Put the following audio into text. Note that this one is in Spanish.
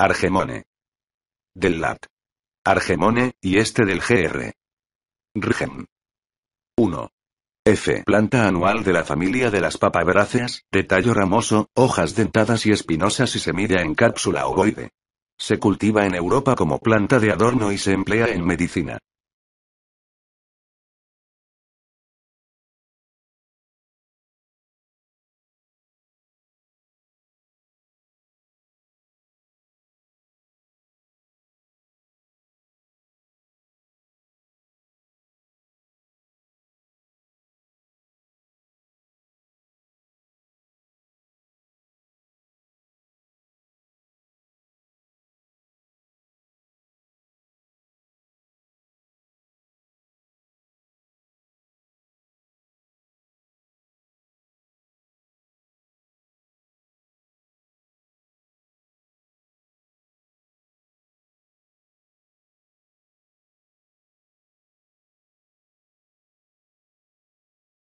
Argemone. Del lat. Argemone, y este del GR. Rigen. 1. F. Planta anual de la familia de las papaveráceas de tallo ramoso, hojas dentadas y espinosas y semilla en cápsula ovoide. Se cultiva en Europa como planta de adorno y se emplea en medicina.